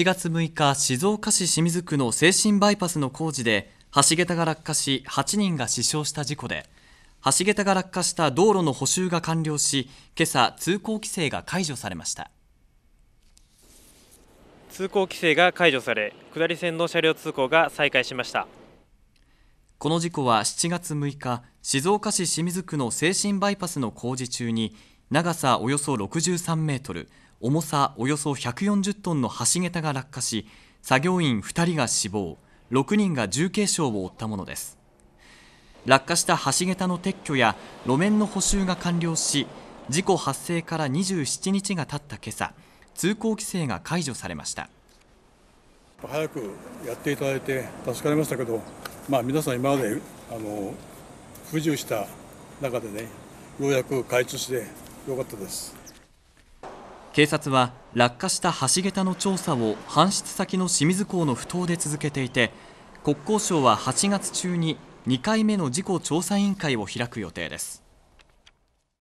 7月6日静岡市清水区の静清バイパスの工事で橋桁が落下し8人が死傷した事故で橋桁が落下した道路の補修が完了し今朝通行規制が解除されました通行規制が解除され下り線の車両通行が再開しましたこの事故は7月6日静岡市清水区の静清バイパスの工事中に長さおよそ63メートル重さおよそ140トンの橋桁が落下し作業員2人が死亡6人が重軽傷を負ったものです落下した橋桁の撤去や路面の補修が完了し事故発生から27日が経った今朝通行規制が解除されました早くやっていただいて助かりましたけど、まあ、皆さん今まであの不自由した中でねようやく開通してよかったです。警察は落下した橋桁の調査を搬出先の清水港の不頭で続けていて国交省は8月中に2回目の事故調査委員会を開く予定です